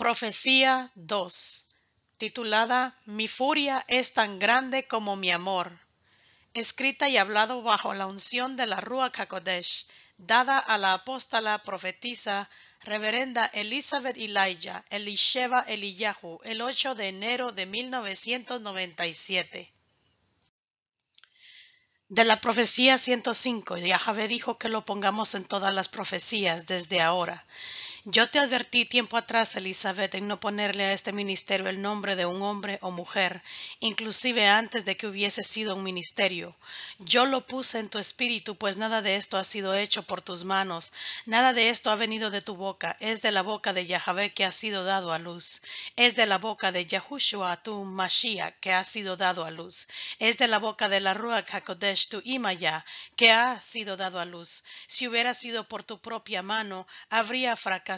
Profecía 2, titulada Mi furia es tan grande como mi amor, escrita y hablado bajo la unción de la Rúa Kakodesh, dada a la apóstola profetisa Reverenda Elizabeth Elijah Elisheva Eliyahu el 8 de enero de 1997. De la profecía 105, Yahvé dijo que lo pongamos en todas las profecías desde ahora. Yo te advertí tiempo atrás, Elizabeth, en no ponerle a este ministerio el nombre de un hombre o mujer, inclusive antes de que hubiese sido un ministerio. Yo lo puse en tu espíritu, pues nada de esto ha sido hecho por tus manos, nada de esto ha venido de tu boca, es de la boca de Yahvé que ha sido dado a luz, es de la boca de Yahushua tu Mashiach que ha sido dado a luz, es de la boca de la Ruach HaKodesh tu Imaya que ha sido dado a luz. Si hubiera sido por tu propia mano, habría fracasado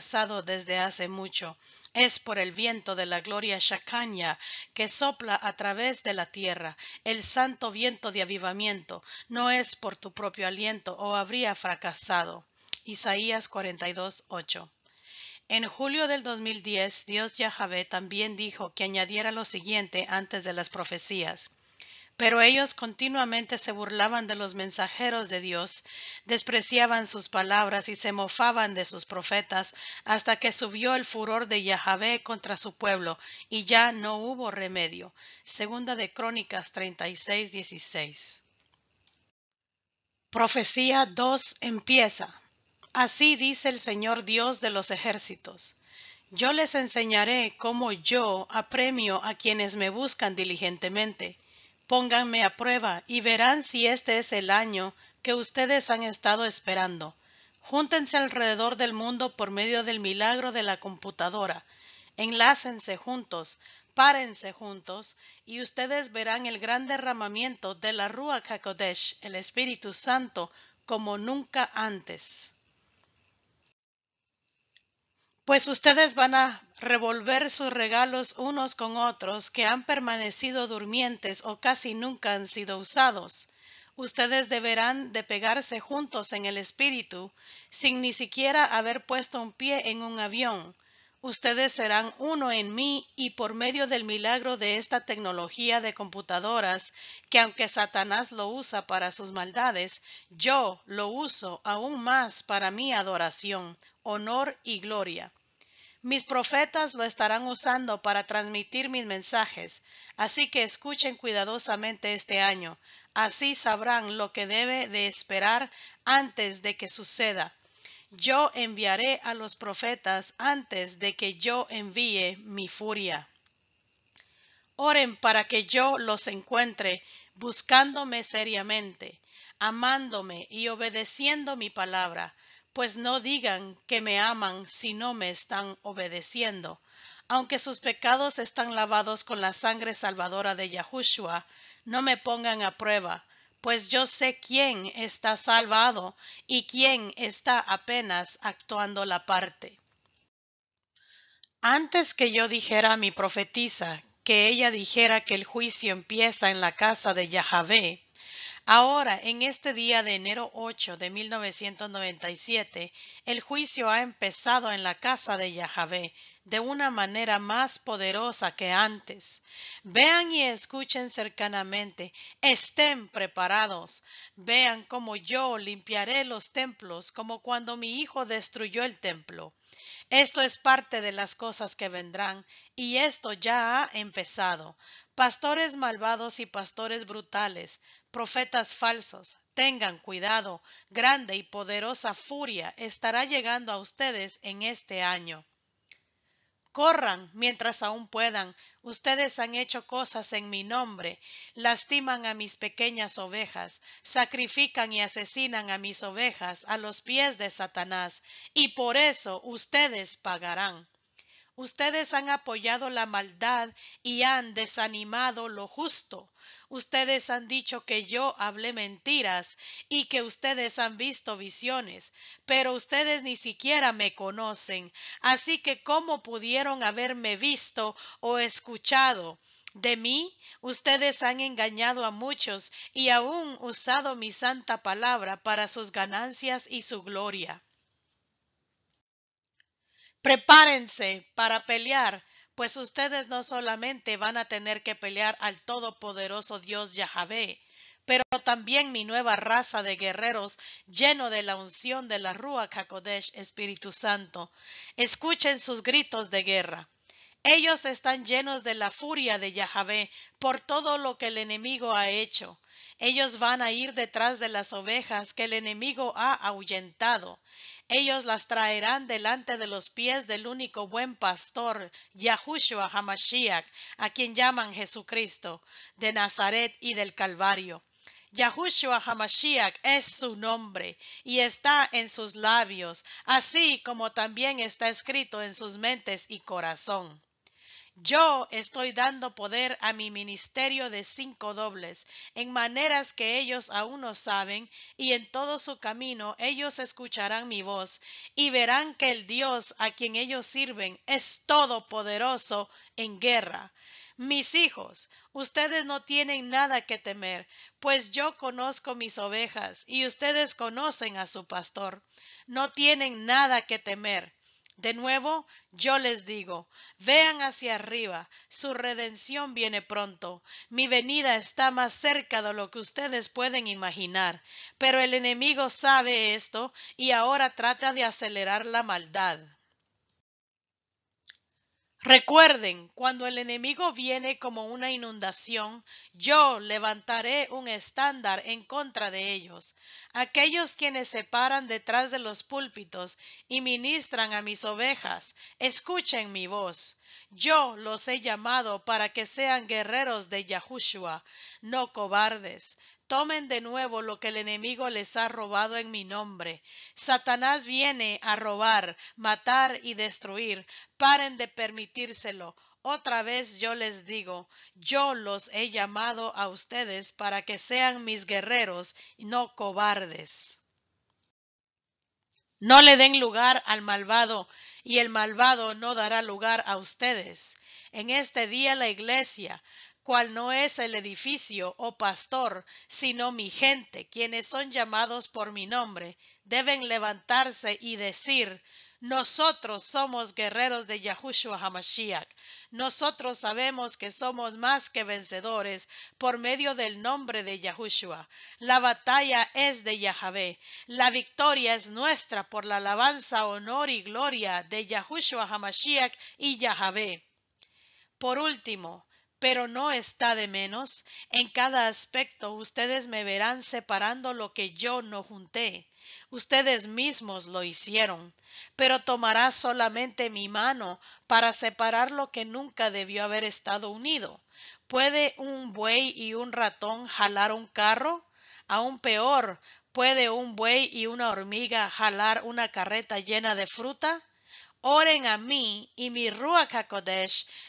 desde hace mucho, es por el viento de la gloria chacaña que sopla a través de la tierra, el santo viento de avivamiento, no es por tu propio aliento o oh, habría fracasado. Isaías 42, En julio del 2010, Dios Yahvé también dijo que añadiera lo siguiente antes de las profecías. Pero ellos continuamente se burlaban de los mensajeros de Dios, despreciaban sus palabras y se mofaban de sus profetas, hasta que subió el furor de Yahvé contra su pueblo, y ya no hubo remedio. Segunda de Crónicas 36, Profecía 2 empieza. Así dice el Señor Dios de los ejércitos. Yo les enseñaré cómo yo apremio a quienes me buscan diligentemente Pónganme a prueba y verán si este es el año que ustedes han estado esperando. Júntense alrededor del mundo por medio del milagro de la computadora. Enlácense juntos, párense juntos, y ustedes verán el gran derramamiento de la Rúa Kakodesh, el Espíritu Santo, como nunca antes pues ustedes van a revolver sus regalos unos con otros que han permanecido durmientes o casi nunca han sido usados. Ustedes deberán de pegarse juntos en el espíritu, sin ni siquiera haber puesto un pie en un avión, ustedes serán uno en mí y por medio del milagro de esta tecnología de computadoras, que aunque Satanás lo usa para sus maldades, yo lo uso aún más para mi adoración, honor y gloria. Mis profetas lo estarán usando para transmitir mis mensajes, así que escuchen cuidadosamente este año, así sabrán lo que debe de esperar antes de que suceda yo enviaré a los profetas antes de que yo envíe mi furia. Oren para que yo los encuentre, buscándome seriamente, amándome y obedeciendo mi palabra, pues no digan que me aman si no me están obedeciendo. Aunque sus pecados están lavados con la sangre salvadora de Yahushua, no me pongan a prueba, pues yo sé quién está salvado y quién está apenas actuando la parte. Antes que yo dijera a mi profetisa que ella dijera que el juicio empieza en la casa de Yahvé, Ahora, en este día de enero 8 de 1997, el juicio ha empezado en la casa de Yahvé de una manera más poderosa que antes. Vean y escuchen cercanamente, estén preparados. Vean cómo yo limpiaré los templos como cuando mi hijo destruyó el templo. Esto es parte de las cosas que vendrán, y esto ya ha empezado. Pastores malvados y pastores brutales, profetas falsos, tengan cuidado, grande y poderosa furia estará llegando a ustedes en este año. Corran mientras aún puedan, ustedes han hecho cosas en mi nombre, lastiman a mis pequeñas ovejas, sacrifican y asesinan a mis ovejas a los pies de Satanás, y por eso ustedes pagarán. Ustedes han apoyado la maldad y han desanimado lo justo. Ustedes han dicho que yo hablé mentiras y que ustedes han visto visiones, pero ustedes ni siquiera me conocen. Así que ¿cómo pudieron haberme visto o escuchado? De mí ustedes han engañado a muchos y aún usado mi santa palabra para sus ganancias y su gloria. Prepárense para pelear, pues ustedes no solamente van a tener que pelear al todopoderoso Dios Yahvé, pero también mi nueva raza de guerreros lleno de la unción de la Rúa Cacodesh Espíritu Santo. Escuchen sus gritos de guerra. Ellos están llenos de la furia de Yahvé por todo lo que el enemigo ha hecho. Ellos van a ir detrás de las ovejas que el enemigo ha ahuyentado. Ellos las traerán delante de los pies del único buen pastor, Yahushua Hamashiach, a quien llaman Jesucristo, de Nazaret y del Calvario. Yahushua Hamashiach es su nombre y está en sus labios, así como también está escrito en sus mentes y corazón. Yo estoy dando poder a mi ministerio de cinco dobles, en maneras que ellos aún no saben, y en todo su camino ellos escucharán mi voz, y verán que el Dios a quien ellos sirven es todopoderoso en guerra. Mis hijos, ustedes no tienen nada que temer, pues yo conozco mis ovejas, y ustedes conocen a su pastor. No tienen nada que temer. De nuevo, yo les digo, vean hacia arriba, su redención viene pronto, mi venida está más cerca de lo que ustedes pueden imaginar, pero el enemigo sabe esto y ahora trata de acelerar la maldad. Recuerden, cuando el enemigo viene como una inundación, yo levantaré un estándar en contra de ellos. Aquellos quienes se paran detrás de los púlpitos y ministran a mis ovejas, escuchen mi voz. Yo los he llamado para que sean guerreros de Yahushua, no cobardes. Tomen de nuevo lo que el enemigo les ha robado en mi nombre. Satanás viene a robar, matar y destruir. Paren de permitírselo. Otra vez yo les digo, yo los he llamado a ustedes para que sean mis guerreros, no cobardes. No le den lugar al malvado, y el malvado no dará lugar a ustedes. En este día la iglesia cual no es el edificio o oh pastor, sino mi gente, quienes son llamados por mi nombre, deben levantarse y decir, nosotros somos guerreros de Yahushua Hamashiach. Nosotros sabemos que somos más que vencedores por medio del nombre de Yahushua. La batalla es de Yahvé. La victoria es nuestra por la alabanza, honor y gloria de Yahushua Hamashiach y Yahvé. Por último, pero no está de menos. En cada aspecto ustedes me verán separando lo que yo no junté. Ustedes mismos lo hicieron, pero tomará solamente mi mano para separar lo que nunca debió haber estado unido. ¿Puede un buey y un ratón jalar un carro? Aún peor, ¿puede un buey y una hormiga jalar una carreta llena de fruta? oren a mí y mi Ruach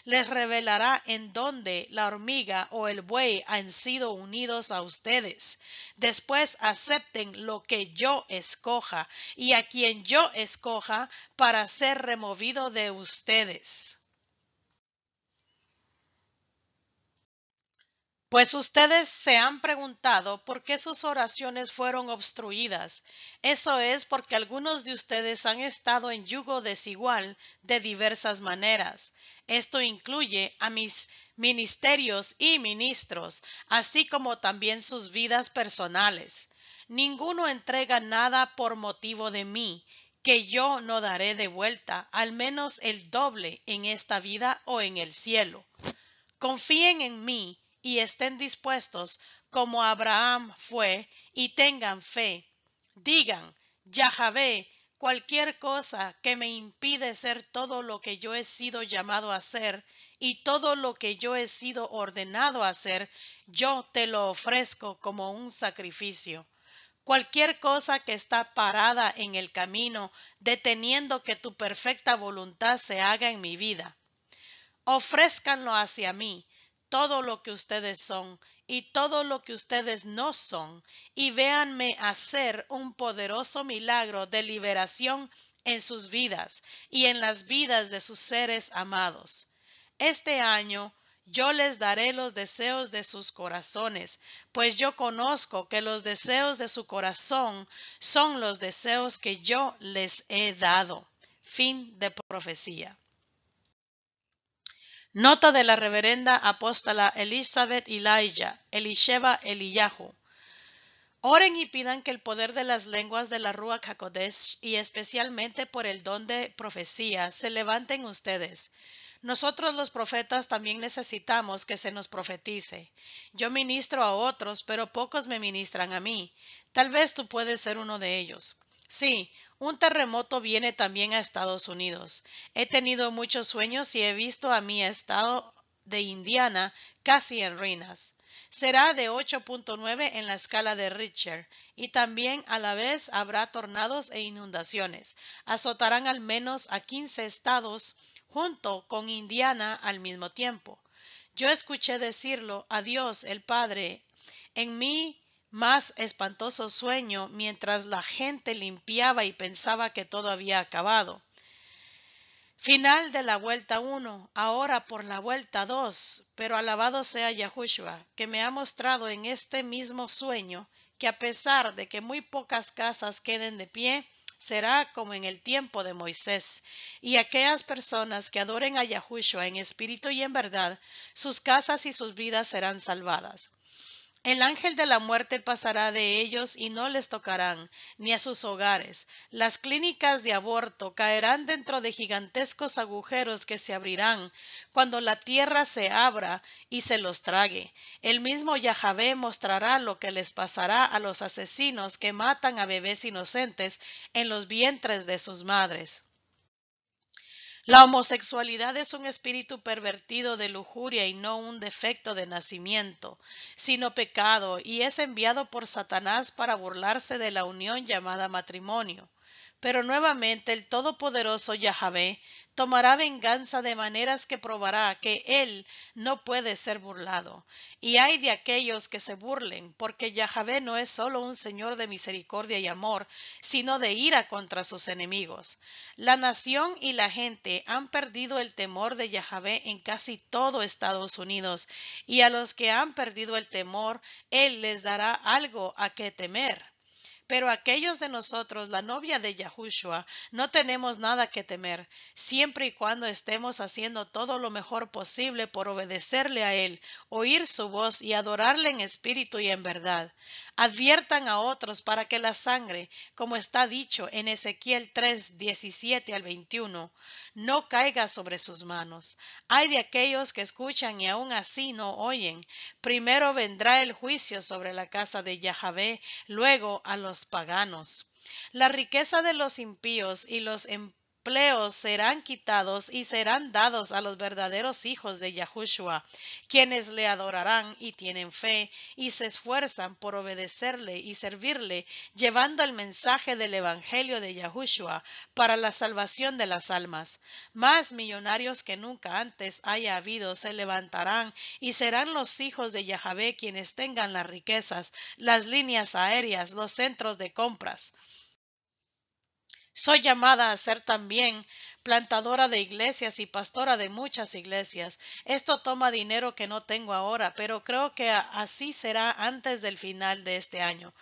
les revelará en dónde la hormiga o el buey han sido unidos a ustedes. Después acepten lo que yo escoja y a quien yo escoja para ser removido de ustedes. Pues ustedes se han preguntado por qué sus oraciones fueron obstruidas. Eso es porque algunos de ustedes han estado en yugo desigual de diversas maneras. Esto incluye a mis ministerios y ministros, así como también sus vidas personales. Ninguno entrega nada por motivo de mí, que yo no daré de vuelta, al menos el doble en esta vida o en el cielo. Confíen en mí y estén dispuestos como Abraham fue y tengan fe. Digan, Yahvé, cualquier cosa que me impide ser todo lo que yo he sido llamado a ser y todo lo que yo he sido ordenado a hacer, yo te lo ofrezco como un sacrificio. Cualquier cosa que está parada en el camino, deteniendo que tu perfecta voluntad se haga en mi vida. Ofrézcanlo hacia mí, todo lo que ustedes son y todo lo que ustedes no son, y véanme hacer un poderoso milagro de liberación en sus vidas y en las vidas de sus seres amados. Este año yo les daré los deseos de sus corazones, pues yo conozco que los deseos de su corazón son los deseos que yo les he dado. Fin de profecía. Nota de la reverenda apóstola Elizabeth Elijah, Elisheba Eliyahu. Oren y pidan que el poder de las lenguas de la Rúa Kakodesh y especialmente por el don de profecía se levanten ustedes. Nosotros los profetas también necesitamos que se nos profetice. Yo ministro a otros, pero pocos me ministran a mí. Tal vez tú puedes ser uno de ellos. Sí, un terremoto viene también a Estados Unidos. He tenido muchos sueños y he visto a mi estado de Indiana casi en ruinas. Será de 8.9 en la escala de Richter y también a la vez habrá tornados e inundaciones. Azotarán al menos a 15 estados junto con Indiana al mismo tiempo. Yo escuché decirlo a Dios el Padre en mi más espantoso sueño mientras la gente limpiaba y pensaba que todo había acabado. Final de la vuelta uno, ahora por la vuelta dos, pero alabado sea Yahushua, que me ha mostrado en este mismo sueño que a pesar de que muy pocas casas queden de pie, será como en el tiempo de Moisés, y aquellas personas que adoren a Yahushua en espíritu y en verdad, sus casas y sus vidas serán salvadas. El ángel de la muerte pasará de ellos y no les tocarán, ni a sus hogares. Las clínicas de aborto caerán dentro de gigantescos agujeros que se abrirán cuando la tierra se abra y se los trague. El mismo Yahvé mostrará lo que les pasará a los asesinos que matan a bebés inocentes en los vientres de sus madres. La homosexualidad es un espíritu pervertido de lujuria y no un defecto de nacimiento, sino pecado, y es enviado por Satanás para burlarse de la unión llamada matrimonio. Pero nuevamente el Todopoderoso Yahvé tomará venganza de maneras que probará que él no puede ser burlado. Y hay de aquellos que se burlen, porque Yahvé no es solo un Señor de misericordia y amor, sino de ira contra sus enemigos. La nación y la gente han perdido el temor de Yahvé en casi todo Estados Unidos, y a los que han perdido el temor, él les dará algo a que temer. Pero aquellos de nosotros, la novia de Yahushua, no tenemos nada que temer, siempre y cuando estemos haciendo todo lo mejor posible por obedecerle a Él, oír su voz y adorarle en espíritu y en verdad. Adviertan a otros para que la sangre, como está dicho en Ezequiel 3, 17 al 21, no caiga sobre sus manos. Hay de aquellos que escuchan y aun así no oyen. Primero vendrá el juicio sobre la casa de Yahvé, luego a los paganos. La riqueza de los impíos y los empleos serán quitados y serán dados a los verdaderos hijos de Yahushua, quienes le adorarán y tienen fe y se esfuerzan por obedecerle y servirle, llevando el mensaje del Evangelio de Yahushua para la salvación de las almas. Más millonarios que nunca antes haya habido se levantarán y serán los hijos de Yahvé quienes tengan las riquezas, las líneas aéreas, los centros de compras. Soy llamada a ser también plantadora de iglesias y pastora de muchas iglesias. Esto toma dinero que no tengo ahora, pero creo que así será antes del final de este año.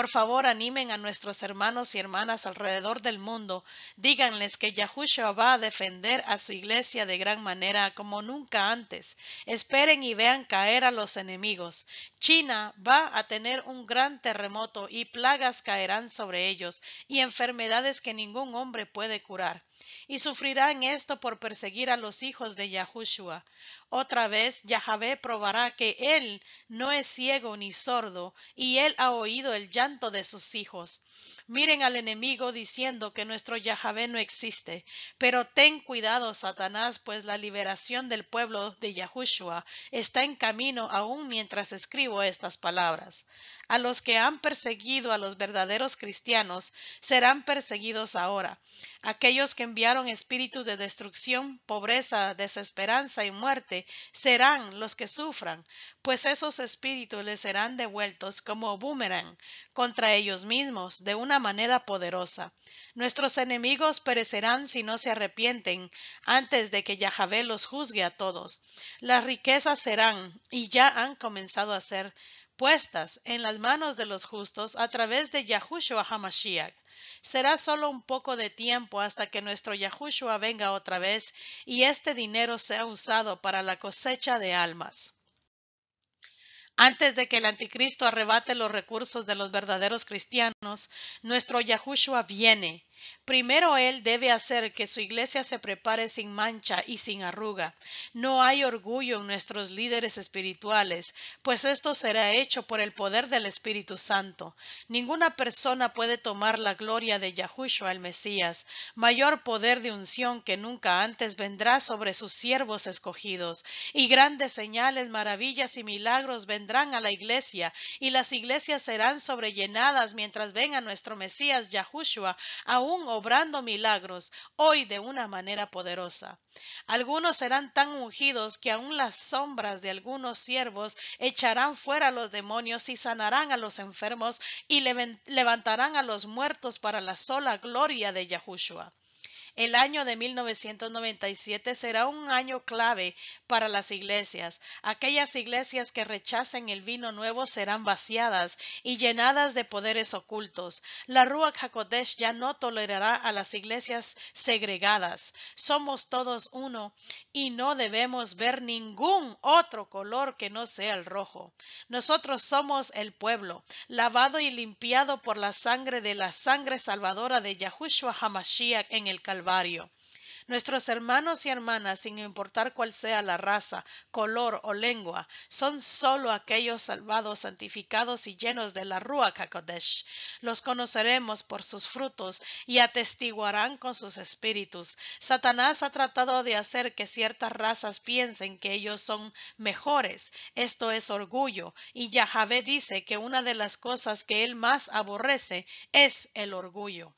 Por favor, animen a nuestros hermanos y hermanas alrededor del mundo. Díganles que Yahushua va a defender a su iglesia de gran manera como nunca antes. Esperen y vean caer a los enemigos. China va a tener un gran terremoto y plagas caerán sobre ellos y enfermedades que ningún hombre puede curar y sufrirán esto por perseguir a los hijos de Yahushua. Otra vez Yahvé probará que él no es ciego ni sordo, y él ha oído el llanto de sus hijos. Miren al enemigo diciendo que nuestro Yahvé no existe. Pero ten cuidado, Satanás, pues la liberación del pueblo de Yahushua está en camino aún mientras escribo estas palabras a los que han perseguido a los verdaderos cristianos serán perseguidos ahora. Aquellos que enviaron espíritus de destrucción, pobreza, desesperanza y muerte serán los que sufran, pues esos espíritus les serán devueltos como boomerang contra ellos mismos de una manera poderosa. Nuestros enemigos perecerán si no se arrepienten antes de que Yahvé los juzgue a todos. Las riquezas serán, y ya han comenzado a ser, puestas en las manos de los justos a través de Yahushua Hamashiach. Será solo un poco de tiempo hasta que nuestro Yahushua venga otra vez y este dinero sea usado para la cosecha de almas. Antes de que el anticristo arrebate los recursos de los verdaderos cristianos, nuestro Yahushua viene Primero Él debe hacer que su iglesia se prepare sin mancha y sin arruga. No hay orgullo en nuestros líderes espirituales, pues esto será hecho por el poder del Espíritu Santo. Ninguna persona puede tomar la gloria de Yahushua el Mesías, mayor poder de unción que nunca antes vendrá sobre sus siervos escogidos, y grandes señales, maravillas y milagros vendrán a la iglesia, y las iglesias serán sobrellenadas mientras venga nuestro Mesías Yahushua, aún obrando milagros, hoy de una manera poderosa. Algunos serán tan ungidos que aun las sombras de algunos siervos echarán fuera los demonios y sanarán a los enfermos y levantarán a los muertos para la sola gloria de Yahushua. El año de 1997 será un año clave para las iglesias. Aquellas iglesias que rechacen el vino nuevo serán vaciadas y llenadas de poderes ocultos. La Ruach HaKodesh ya no tolerará a las iglesias segregadas. Somos todos uno y no debemos ver ningún otro color que no sea el rojo. Nosotros somos el pueblo, lavado y limpiado por la sangre de la sangre salvadora de Yahushua Hamashiach en el Calvario Nuestros hermanos y hermanas, sin importar cuál sea la raza, color o lengua, son sólo aquellos salvados, santificados y llenos de la rúa Kakodesh. Los conoceremos por sus frutos y atestiguarán con sus espíritus. Satanás ha tratado de hacer que ciertas razas piensen que ellos son mejores. Esto es orgullo, y Yahvé dice que una de las cosas que él más aborrece es el orgullo.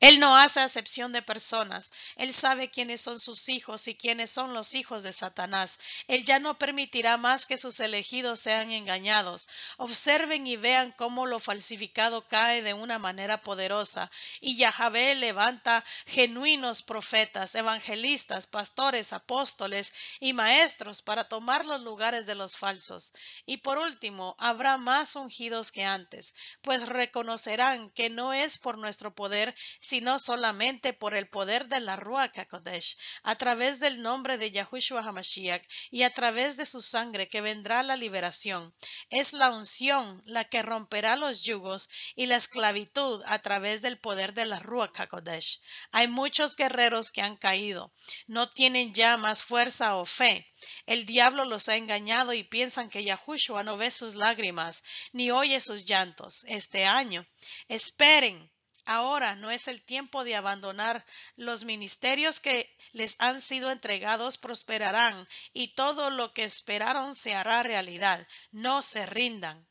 Él no hace acepción de personas. Él sabe quiénes son sus hijos y quiénes son los hijos de Satanás. Él ya no permitirá más que sus elegidos sean engañados. Observen y vean cómo lo falsificado cae de una manera poderosa. Y Yahvé levanta genuinos profetas, evangelistas, pastores, apóstoles y maestros para tomar los lugares de los falsos. Y por último, habrá más ungidos que antes, pues reconocerán que no es por nuestro poder, sino solamente por el poder de la Ruach HaKodesh, a través del nombre de Yahushua HaMashiach y a través de su sangre que vendrá la liberación. Es la unción la que romperá los yugos y la esclavitud a través del poder de la Ruach HaKodesh. Hay muchos guerreros que han caído, no tienen ya más fuerza o fe. El diablo los ha engañado y piensan que Yahushua no ve sus lágrimas ni oye sus llantos. Este año, esperen Ahora no es el tiempo de abandonar. Los ministerios que les han sido entregados prosperarán y todo lo que esperaron se hará realidad. No se rindan.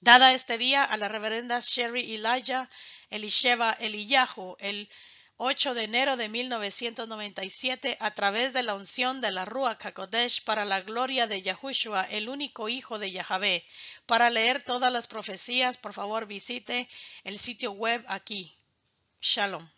Dada este día a la reverenda Sherry Elijah, Elisheva Eliyahu, el 8 de enero de 1997 a través de la unción de la Rúa Kakodesh para la gloria de Yahushua, el único hijo de Yahvé. Para leer todas las profecías, por favor visite el sitio web aquí. Shalom.